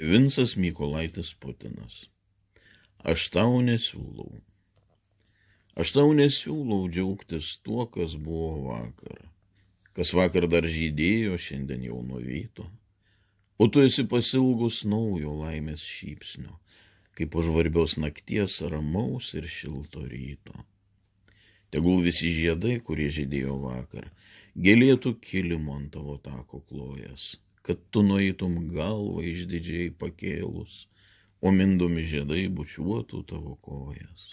Vinsas Mykolaitis Putinas. Aš tau nesiūlau. Aš tau nesiūlau džiaugtis tuo, kas buvo vakar. Kas vakar dar žydėjo, šiandien jau nuvyto. O tu esi pasilgus naujo laimės šypsnio, kaip už varbios nakties ramaus ir šilto ryto. Tegul visi žiedai, kurie žydėjo vakar, gėlėtų kilimo ant tavo tako klojas kad tu nueitum galvą išdidžiai pakėlus, o mindomi žiedai bučiuotų tavo kojas.